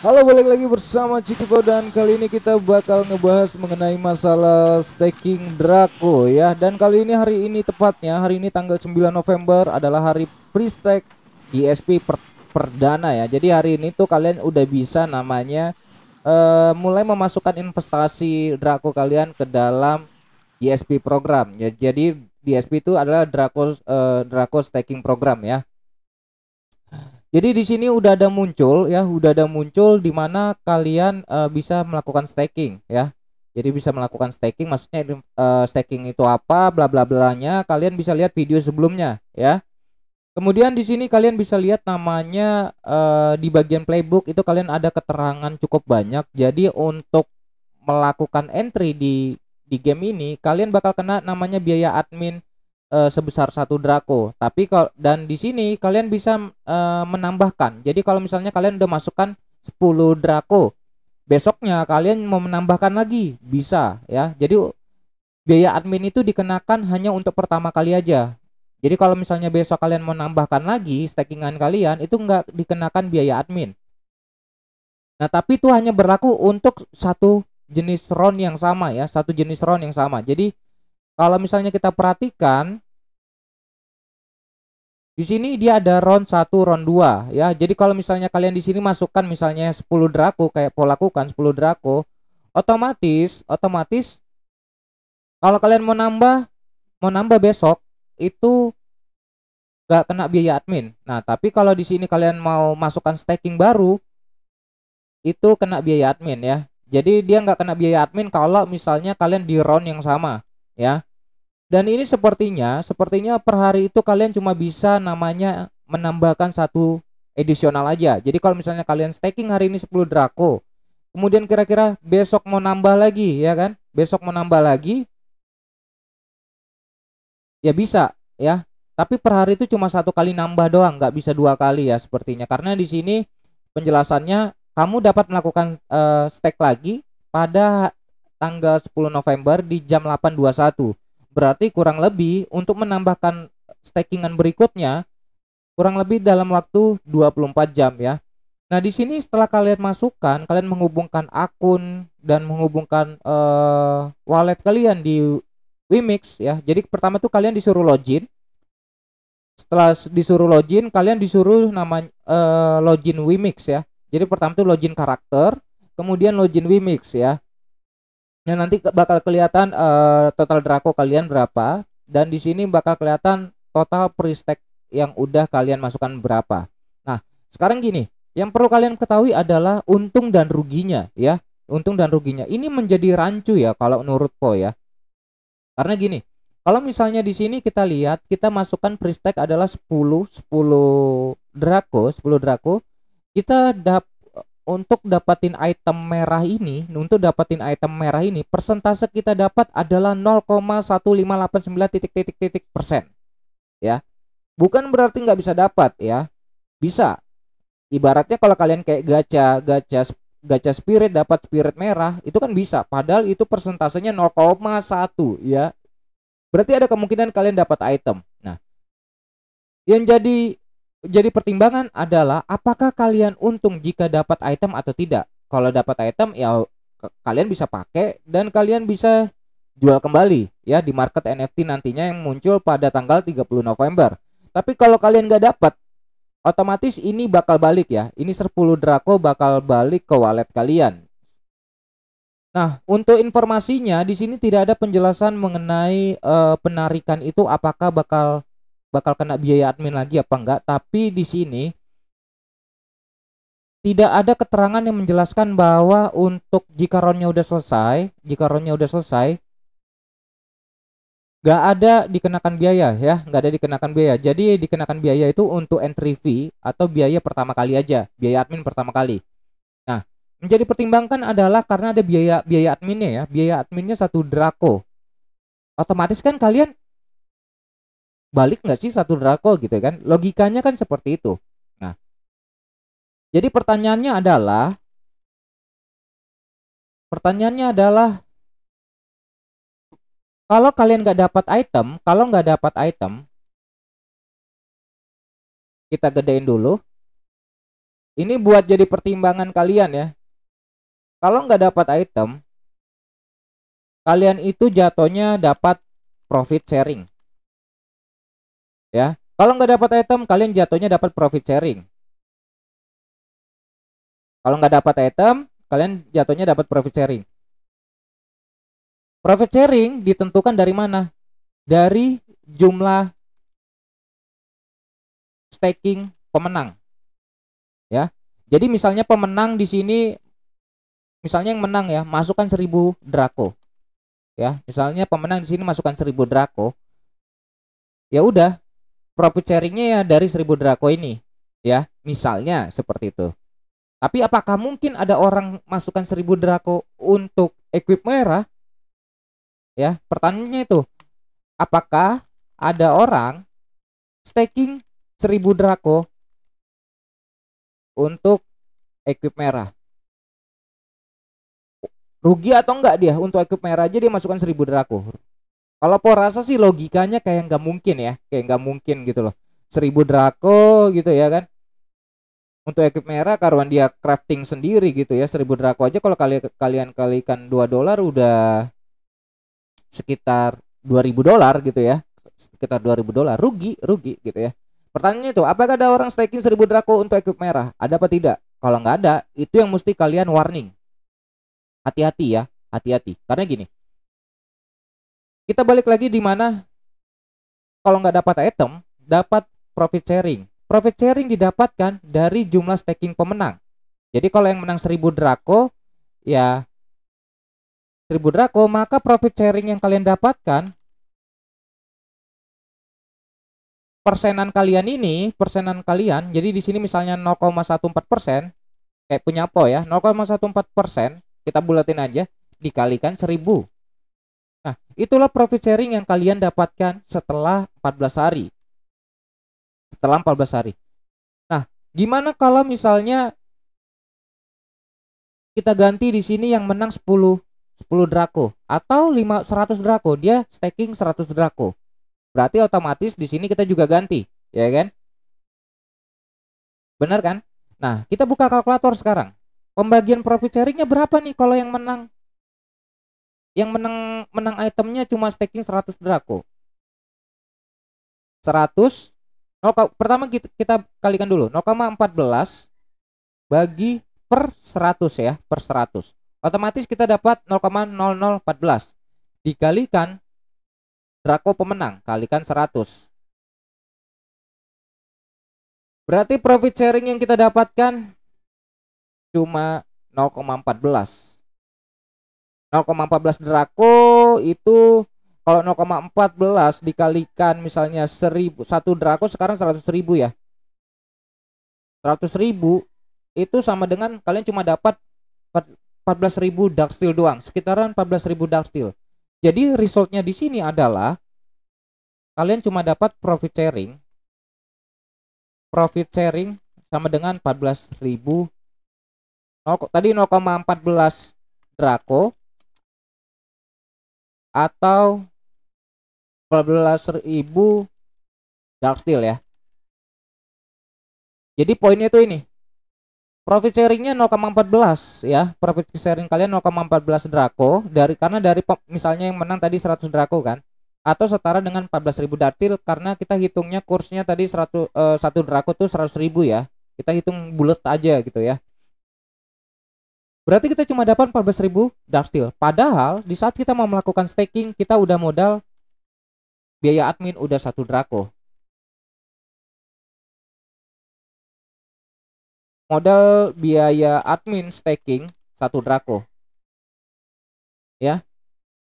Halo balik lagi bersama Cikuko dan kali ini kita bakal ngebahas mengenai masalah staking Draco ya dan kali ini hari ini tepatnya hari ini tanggal 9 November adalah hari pre-stake ISP per perdana ya jadi hari ini tuh kalian udah bisa namanya uh, mulai memasukkan investasi Draco kalian ke dalam ISP program ya jadi DSP itu adalah Draco uh, Draco staking program ya jadi di sini udah ada muncul ya, udah ada muncul di mana kalian uh, bisa melakukan staking ya. Jadi bisa melakukan staking, maksudnya uh, staking itu apa, bla bla blanya. Kalian bisa lihat video sebelumnya ya. Kemudian di sini kalian bisa lihat namanya uh, di bagian playbook itu kalian ada keterangan cukup banyak. Jadi untuk melakukan entry di di game ini kalian bakal kena namanya biaya admin uh, sebesar satu Draco. Tapi kalau dan di sini kalian bisa uh, menambahkan. Jadi kalau misalnya kalian udah masukkan 10 Draco, besoknya kalian mau menambahkan lagi bisa ya. Jadi biaya admin itu dikenakan hanya untuk pertama kali aja. Jadi kalau misalnya besok kalian menambahkan lagi stakingan kalian itu nggak dikenakan biaya admin. Nah tapi itu hanya berlaku untuk satu jenis ron yang sama ya, satu jenis ron yang sama. Jadi kalau misalnya kita perhatikan di sini dia ada round 1, round 2 ya. Jadi kalau misalnya kalian di sini masukkan misalnya 10 Draco kayak pola lakukan 10 Draco, otomatis otomatis kalau kalian mau nambah mau nambah besok itu gak kena biaya admin. Nah, tapi kalau di sini kalian mau masukkan staking baru itu kena biaya admin ya. Jadi dia nggak kena biaya admin kalau misalnya kalian di round yang sama ya. Dan ini sepertinya, sepertinya per hari itu kalian cuma bisa namanya menambahkan satu edisional aja. Jadi kalau misalnya kalian staking hari ini 10 Draco, kemudian kira-kira besok mau nambah lagi ya kan? Besok mau nambah lagi ya bisa ya. Tapi per hari itu cuma satu kali nambah doang, nggak bisa dua kali ya sepertinya. Karena di sini penjelasannya kamu dapat melakukan uh, stake lagi pada tanggal 10 November di jam 8.21 Berarti kurang lebih untuk menambahkan stakingan berikutnya kurang lebih dalam waktu 24 jam ya. Nah, di sini setelah kalian masukkan, kalian menghubungkan akun dan menghubungkan uh, wallet kalian di Wimix ya. Jadi pertama tuh kalian disuruh login. Setelah disuruh login, kalian disuruh nama uh, login Wimix ya. Jadi pertama tuh login karakter, kemudian login Wimix ya. Ya nanti bakal kelihatan uh, total Draco kalian berapa dan di sini bakal kelihatan total pre yang udah kalian masukkan berapa. Nah, sekarang gini, yang perlu kalian ketahui adalah untung dan ruginya ya. Untung dan ruginya. Ini menjadi rancu ya kalau menurut Po ya. Karena gini, kalau misalnya di sini kita lihat kita masukkan pre adalah 10 10 Draco, 10 Draco, kita dapat untuk dapatin item merah ini, untuk dapatin item merah ini, persentase kita dapat adalah 0,1589 titik titik titik persen. Ya, bukan berarti nggak bisa dapat ya, bisa. Ibaratnya kalau kalian kayak gacha, gacha, gacha spirit dapat spirit merah, itu kan bisa. Padahal itu persentasenya 0,1 ya. Berarti ada kemungkinan kalian dapat item. Nah, yang jadi jadi pertimbangan adalah apakah kalian untung jika dapat item atau tidak. Kalau dapat item ya kalian bisa pakai dan kalian bisa jual kembali ya di market NFT nantinya yang muncul pada tanggal 30 November. Tapi kalau kalian nggak dapat, otomatis ini bakal balik ya. Ini 10 Draco bakal balik ke wallet kalian. Nah, untuk informasinya di sini tidak ada penjelasan mengenai uh, penarikan itu apakah bakal bakal kena biaya admin lagi apa enggak, tapi di sini tidak ada keterangan yang menjelaskan bahwa untuk jika ronnya udah selesai, jika ronnya udah selesai, nggak ada dikenakan biaya ya, nggak ada dikenakan biaya. Jadi dikenakan biaya itu untuk entry fee atau biaya pertama kali aja, biaya admin pertama kali. Nah, menjadi pertimbangkan adalah karena ada biaya biaya adminnya ya, biaya adminnya satu draco. Otomatis kan kalian balik nggak sih satu Draco gitu kan logikanya kan seperti itu nah jadi pertanyaannya adalah pertanyaannya adalah kalau kalian nggak dapat item kalau nggak dapat item kita gedein dulu ini buat jadi pertimbangan kalian ya kalau nggak dapat item kalian itu jatuhnya dapat profit sharing ya kalau nggak dapat item kalian jatuhnya dapat profit sharing kalau nggak dapat item kalian jatuhnya dapat profit sharing profit sharing ditentukan dari mana dari jumlah staking pemenang ya jadi misalnya pemenang di sini misalnya yang menang ya masukkan seribu draco ya misalnya pemenang di sini masukkan seribu draco ya udah profit sharingnya ya dari 1000 drako ini ya misalnya seperti itu tapi apakah mungkin ada orang masukkan 1000 drako untuk equip merah ya pertanyaannya itu apakah ada orang staking 1000 drako untuk equip merah rugi atau enggak dia untuk equip merah aja dia masukkan 1000 drako kalau po rasa sih logikanya kayak nggak mungkin ya, kayak nggak mungkin gitu loh. seribu Draco gitu ya kan. Untuk ekip merah karuan dia crafting sendiri gitu ya. seribu Draco aja kalau kali kalian kalikan dua dolar udah sekitar dua ribu dolar gitu ya. Sekitar dua ribu dolar. Rugi, rugi gitu ya. Pertanyaannya itu, apakah ada orang staking seribu Draco untuk ekip merah? Ada apa tidak? Kalau nggak ada, itu yang mesti kalian warning. Hati-hati ya, hati-hati. Karena gini, kita balik lagi di mana kalau nggak dapat item dapat profit sharing profit sharing didapatkan dari jumlah staking pemenang jadi kalau yang menang 1000 Draco ya 1000 Draco maka profit sharing yang kalian dapatkan persenan kalian ini persenan kalian jadi di sini misalnya 0,14 persen kayak punya po ya 0,14 persen kita bulatin aja dikalikan 1000 Nah, itulah profit sharing yang kalian dapatkan setelah 14 hari. Setelah 14 hari. Nah, gimana kalau misalnya kita ganti di sini yang menang 10 10 Draco atau 5 100 Draco, dia staking 100 Draco. Berarti otomatis di sini kita juga ganti, ya kan? Benar kan? Nah, kita buka kalkulator sekarang. Pembagian profit sharingnya berapa nih kalau yang menang yang menang menang itemnya cuma staking 100 Draco. 100 0, pertama kita, kita kalikan dulu 0,14 bagi per 100 ya, per 100. Otomatis kita dapat 0,0014. Dikalikan Draco pemenang, kalikan 100. Berarti profit sharing yang kita dapatkan cuma 0,14 0,14 Draco itu kalau 0,14 dikalikan misalnya 1000 satu Draco sekarang 100 ribu ya 100 ribu itu sama dengan kalian cuma dapat 14 ribu dark steel doang sekitaran 14 ribu dark steel jadi resultnya di sini adalah kalian cuma dapat profit sharing profit sharing sama dengan 14 ribu tadi 0,14 Draco atau 14.000 dark steel ya. Jadi poinnya itu ini. Profit sharingnya 0,14 ya. Profit sharing kalian 0,14 Draco dari karena dari misalnya yang menang tadi 100 Draco kan atau setara dengan 14.000 dartil karena kita hitungnya kursnya tadi 100 1 eh, Draco tuh 100.000 ya. Kita hitung bulat aja gitu ya. Berarti kita cuma dapat 14.000 dark steel. Padahal di saat kita mau melakukan staking, kita udah modal biaya admin udah satu draco. Modal biaya admin staking satu draco. Ya.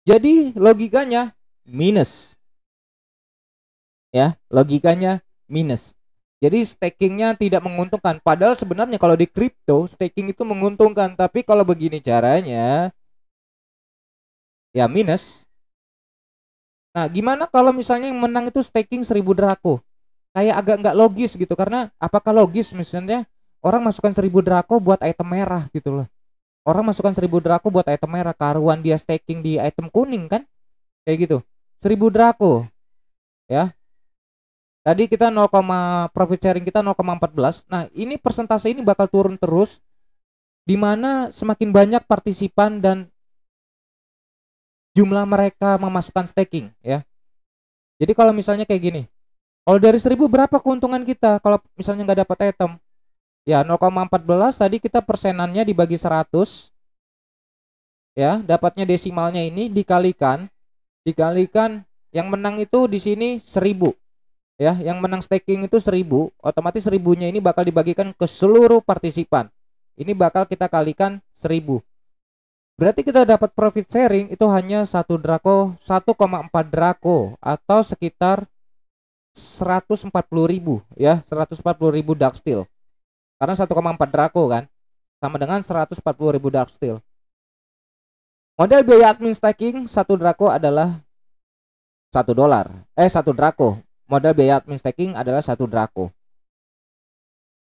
Jadi logikanya minus. Ya, logikanya minus. Jadi stakingnya tidak menguntungkan. Padahal sebenarnya kalau di kripto staking itu menguntungkan, tapi kalau begini caranya ya minus. Nah, gimana kalau misalnya yang menang itu staking 1000 draco? Kayak agak nggak logis gitu karena apakah logis misalnya orang masukkan 1000 draco buat item merah gitu loh. Orang masukkan 1000 draco buat item merah karuan dia staking di item kuning kan? Kayak gitu. 1000 draco. Ya, Tadi kita 0, profit sharing kita 0,14. Nah, ini persentase ini bakal turun terus di mana semakin banyak partisipan dan jumlah mereka memasukkan staking ya. Jadi kalau misalnya kayak gini. Kalau dari 1000 berapa keuntungan kita kalau misalnya nggak dapat item? Ya 0,14 tadi kita persenannya dibagi 100. Ya, dapatnya desimalnya ini dikalikan dikalikan yang menang itu di sini 1000 ya yang menang staking itu 1000 otomatis seribunya ini bakal dibagikan ke seluruh partisipan ini bakal kita kalikan 1000 berarti kita dapat profit sharing itu hanya satu drako 1,4 drako atau sekitar 140.000 ya 140.000 dark steel karena 1,4 drako kan sama dengan 140.000 dark steel model biaya admin staking satu drako adalah satu dolar eh satu drako Modal biaya admin staking adalah satu Draco.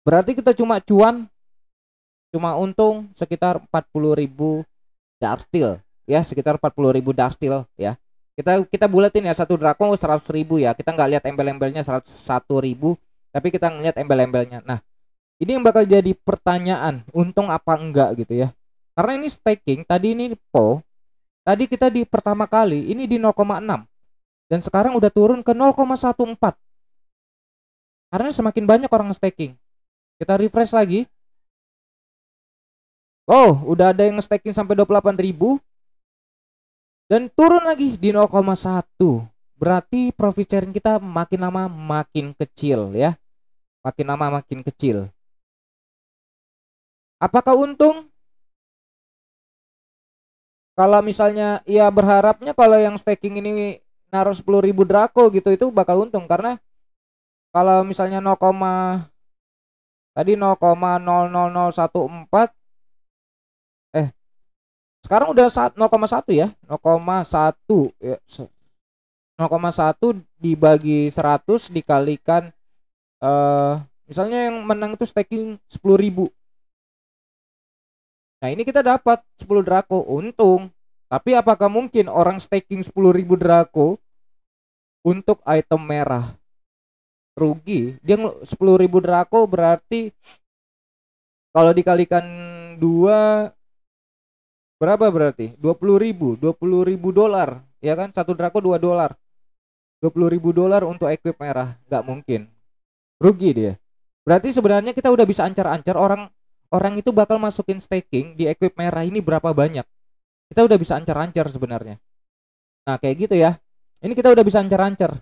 Berarti kita cuma cuan cuma untung sekitar 40.000 dark steel ya sekitar 40.000 dark steel ya kita kita bulatin ya satu draco 100.000 ya kita nggak lihat embel-embelnya 101.000 tapi kita ngeliat embel-embelnya nah ini yang bakal jadi pertanyaan untung apa enggak gitu ya karena ini staking tadi ini po tadi kita di pertama kali ini di 0,6 dan sekarang udah turun ke 0,14. Karena semakin banyak orang staking. Kita refresh lagi. Oh, udah ada yang staking sampai 28.000 dan turun lagi di 0,1. Berarti profit sharing kita makin lama makin kecil ya. Makin lama makin kecil. Apakah untung? Kalau misalnya ya berharapnya kalau yang staking ini naruh sepuluh ribu Draco gitu itu bakal untung karena kalau misalnya 0, tadi 0,00014 eh sekarang udah 0,1 ya 0,1 ya 0,1 dibagi 100 dikalikan uh, misalnya yang menang itu staking 10.000 nah ini kita dapat 10 Draco untung tapi apakah mungkin orang staking 10.000 Draco untuk item merah? Rugi. Dia 10.000 Draco berarti kalau dikalikan 2 berapa berarti? 20.000, 20.000 dolar, ya kan? Satu Draco 2 dolar. 20.000 dolar untuk equip merah, nggak mungkin. Rugi dia. Berarti sebenarnya kita udah bisa ancar-ancar orang orang itu bakal masukin staking di equip merah ini berapa banyak kita udah bisa ancar-ancar sebenarnya nah kayak gitu ya ini kita udah bisa ancar-ancar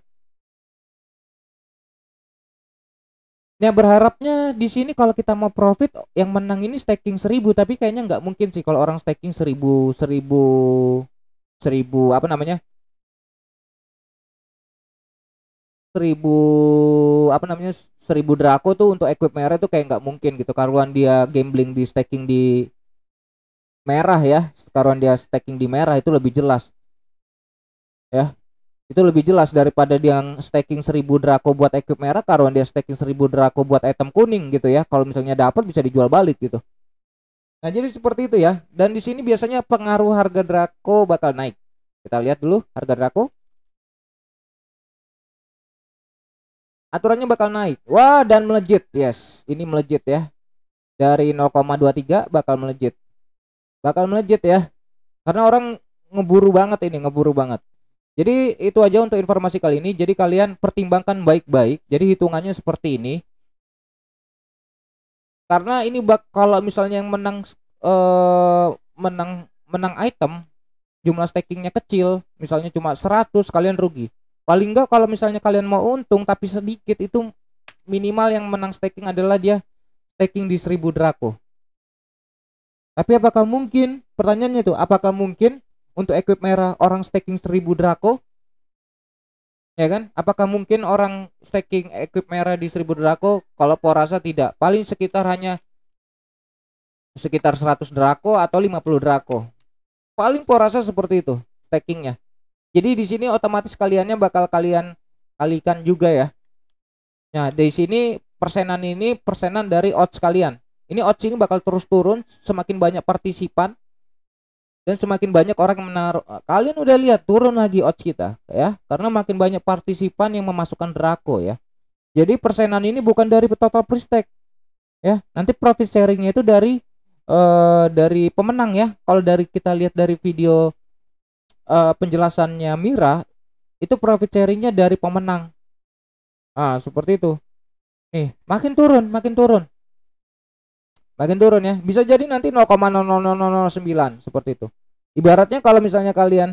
Nah berharapnya di sini kalau kita mau profit yang menang ini staking 1000 tapi kayaknya nggak mungkin sih kalau orang staking 1000 1000 1000 apa namanya? 1000 apa namanya? 1000 Draco tuh untuk equip nya tuh kayak nggak mungkin gitu karuan dia gambling di staking di merah ya sekarang dia staking di merah itu lebih jelas ya itu lebih jelas daripada dia staking 1000 draco buat equip merah karena dia staking 1000 draco buat item kuning gitu ya kalau misalnya dapat bisa dijual balik gitu nah jadi seperti itu ya dan di sini biasanya pengaruh harga draco bakal naik kita lihat dulu harga draco aturannya bakal naik wah dan melejit yes ini melejit ya dari 0,23 bakal melejit bakal melejit ya karena orang ngeburu banget ini ngeburu banget jadi itu aja untuk informasi kali ini jadi kalian pertimbangkan baik-baik jadi hitungannya seperti ini karena ini bak kalau misalnya yang menang eh, menang menang item jumlah stakingnya kecil misalnya cuma 100 kalian rugi paling enggak kalau misalnya kalian mau untung tapi sedikit itu minimal yang menang staking adalah dia staking di 1000 Draco tapi apakah mungkin? Pertanyaannya itu, apakah mungkin untuk equip merah orang staking 1000 Draco? Ya kan? Apakah mungkin orang staking equip merah di 1000 Draco? Kalau Porasa tidak, paling sekitar hanya sekitar 100 Draco atau 50 Draco. Paling Porasa seperti itu stakingnya. Jadi di sini otomatis kaliannya bakal kalian kalikan juga ya. Nah, di sini persenan ini persenan dari odds kalian ini odds ini bakal terus turun semakin banyak partisipan dan semakin banyak orang yang menaruh kalian udah lihat turun lagi odds kita ya karena makin banyak partisipan yang memasukkan Draco ya jadi persenan ini bukan dari total pristek ya nanti profit sharingnya itu dari uh, dari pemenang ya kalau dari kita lihat dari video uh, penjelasannya Mira itu profit sharingnya dari pemenang ah seperti itu nih makin turun makin turun makin turun ya bisa jadi nanti 0,0009 seperti itu ibaratnya kalau misalnya kalian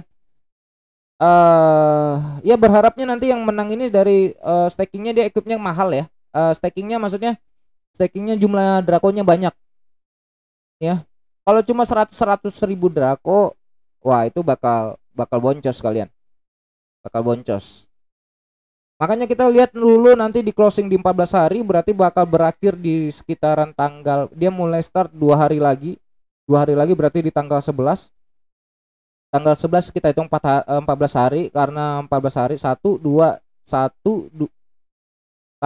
uh, ya berharapnya nanti yang menang ini dari uh, stakingnya dia equipnya mahal ya uh, stakingnya maksudnya stakingnya jumlah drakonya banyak ya kalau cuma 100 100 ribu drako wah itu bakal bakal boncos kalian bakal boncos Makanya kita lihat dulu nanti di closing di 14 hari berarti bakal berakhir di sekitaran tanggal dia mulai start dua hari lagi. Dua hari lagi berarti di tanggal 11. Tanggal 11 kita hitung 4 14 eh, hari karena 14 hari 1 2 1 2 1 2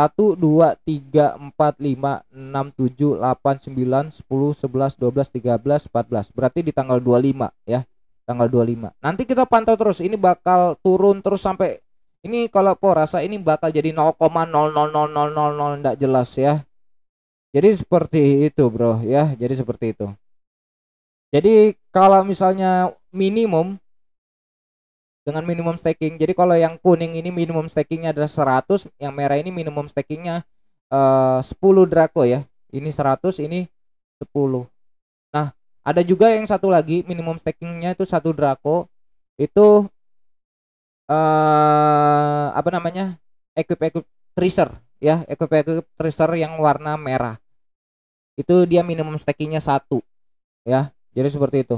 3 4 5 6 7 8 9 10 11 12 13 14. Berarti di tanggal 25 ya. Tanggal 25. Nanti kita pantau terus ini bakal turun terus sampai ini kalau po rasa ini bakal jadi 0,00000 ndak jelas ya. Jadi seperti itu, Bro, ya. Jadi seperti itu. Jadi kalau misalnya minimum dengan minimum staking. Jadi kalau yang kuning ini minimum stakingnya adalah 100, yang merah ini minimum stakingnya eh, uh, 10 Draco ya. Ini 100, ini 10. Nah, ada juga yang satu lagi minimum stakingnya itu satu Draco. Itu uh, apa namanya equip equip tracer ya equip equip tracer yang warna merah itu dia minimum stakingnya satu ya jadi seperti itu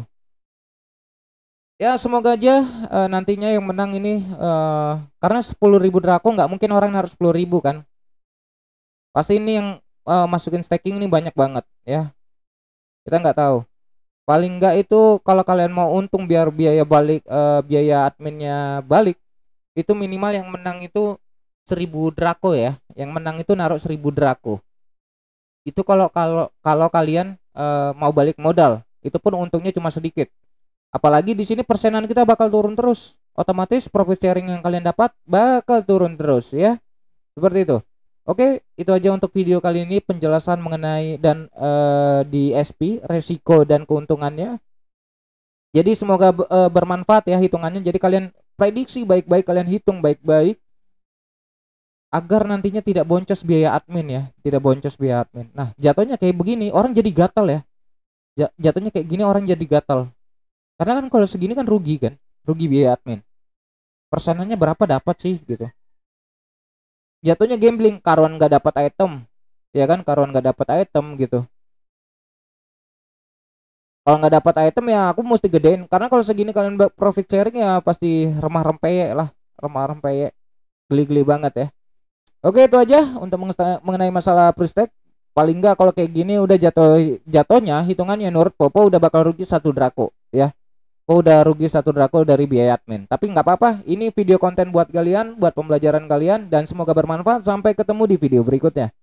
ya semoga aja uh, nantinya yang menang ini uh, karena 10.000 draco nggak mungkin orang harus 10.000 kan pasti ini yang uh, masukin staking ini banyak banget ya kita nggak tahu paling enggak itu kalau kalian mau untung biar biaya balik uh, biaya adminnya balik itu minimal yang menang itu 1000 drako ya yang menang itu naruh 1000 drako itu kalau kalau kalau kalian uh, mau balik modal itu pun untungnya cuma sedikit apalagi di sini persenan kita bakal turun terus otomatis profit sharing yang kalian dapat bakal turun terus ya seperti itu Oke, itu aja untuk video kali ini penjelasan mengenai dan uh, di SP resiko dan keuntungannya. Jadi semoga uh, bermanfaat ya hitungannya. Jadi kalian prediksi baik-baik, kalian hitung baik-baik agar nantinya tidak boncos biaya admin ya, tidak boncos biaya admin. Nah, jatuhnya kayak begini, orang jadi gatal ya. Jatuhnya kayak gini orang jadi gatal. Karena kan kalau segini kan rugi kan, rugi biaya admin. Persenannya berapa dapat sih gitu jatuhnya gambling karuan nggak dapat item ya kan karuan nggak dapat item gitu kalau nggak dapat item ya aku mesti gedein karena kalau segini kalian profit sharing ya pasti remah rempeyek lah remah rempeyek geli-geli banget ya oke itu aja untuk mengenai masalah pristek paling nggak kalau kayak gini udah jatuh jatuhnya hitungannya nurut Popo udah bakal rugi satu Draco ya Kau udah rugi satu drakor dari biaya admin. Tapi nggak apa-apa, ini video konten buat kalian, buat pembelajaran kalian, dan semoga bermanfaat. Sampai ketemu di video berikutnya.